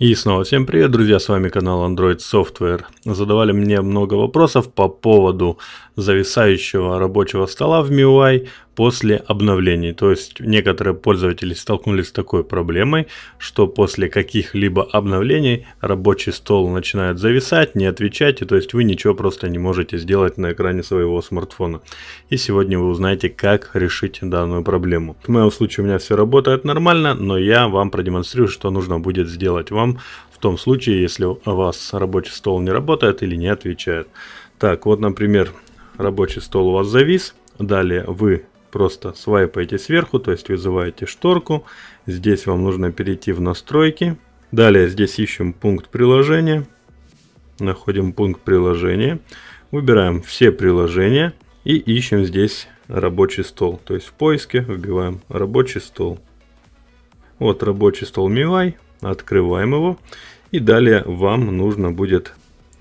И снова всем привет, друзья, с вами канал Android Software. Задавали мне много вопросов по поводу зависающего рабочего стола в MIUI после обновлений. То есть некоторые пользователи столкнулись с такой проблемой, что после каких-либо обновлений рабочий стол начинает зависать, не отвечать, и то есть вы ничего просто не можете сделать на экране своего смартфона. И сегодня вы узнаете, как решить данную проблему. В моем случае у меня все работает нормально, но я вам продемонстрирую, что нужно будет сделать вам в том случае, если у вас рабочий стол не работает или не отвечает. Так, вот, например, рабочий стол у вас завис. Далее вы просто свайпаете сверху, то есть вызываете шторку. Здесь вам нужно перейти в настройки. Далее здесь ищем пункт приложения. Находим пункт приложения. Выбираем все приложения и ищем здесь рабочий стол. То есть в поиске вбиваем рабочий стол. Вот рабочий стол MIUI. Открываем его. И далее вам нужно будет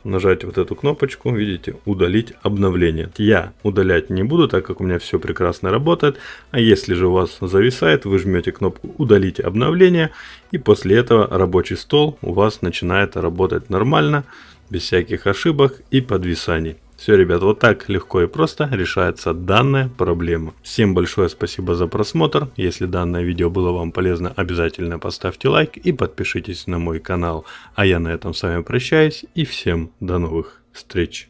нажать вот эту кнопочку, видите, удалить обновление. Я удалять не буду, так как у меня все прекрасно работает. А если же у вас зависает, вы жмете кнопку удалить обновление. И после этого рабочий стол у вас начинает работать нормально, без всяких ошибок и подвисаний. Все, ребят, вот так легко и просто решается данная проблема. Всем большое спасибо за просмотр. Если данное видео было вам полезно, обязательно поставьте лайк и подпишитесь на мой канал. А я на этом с вами прощаюсь и всем до новых встреч.